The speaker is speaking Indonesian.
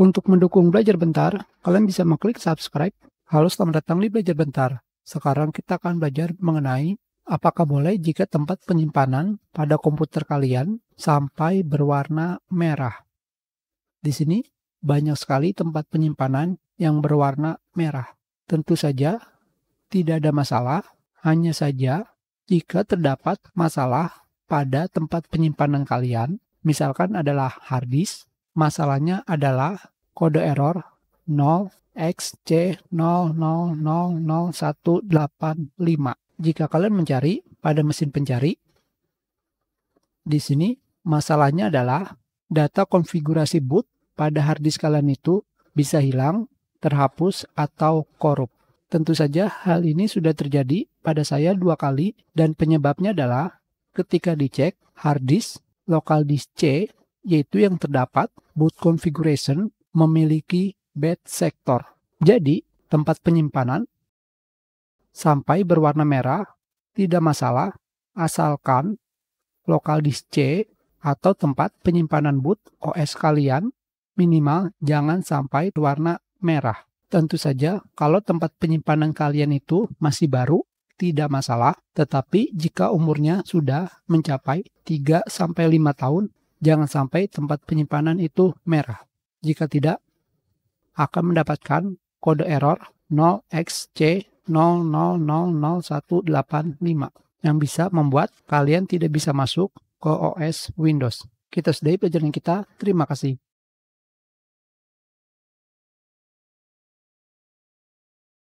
Untuk mendukung belajar bentar, kalian bisa mengklik subscribe. Halo, selamat datang di belajar bentar. Sekarang kita akan belajar mengenai apakah boleh jika tempat penyimpanan pada komputer kalian sampai berwarna merah. Di sini banyak sekali tempat penyimpanan yang berwarna merah. Tentu saja tidak ada masalah, hanya saja jika terdapat masalah pada tempat penyimpanan kalian, misalkan adalah hard disk Masalahnya adalah kode error 0xc0000185. Jika kalian mencari pada mesin pencari, di sini masalahnya adalah data konfigurasi boot pada harddisk kalian itu bisa hilang, terhapus, atau korup. Tentu saja hal ini sudah terjadi pada saya dua kali dan penyebabnya adalah ketika dicek harddisk lokal disk C yaitu yang terdapat boot configuration memiliki bed sector. Jadi, tempat penyimpanan sampai berwarna merah tidak masalah asalkan lokal disk C atau tempat penyimpanan boot OS kalian minimal jangan sampai berwarna merah. Tentu saja kalau tempat penyimpanan kalian itu masih baru tidak masalah, tetapi jika umurnya sudah mencapai 3 sampai 5 tahun Jangan sampai tempat penyimpanan itu merah. Jika tidak, akan mendapatkan kode error 0 xc 000185 yang bisa membuat kalian tidak bisa masuk ke OS Windows. Kita sudahi pelajaran kita. Terima kasih.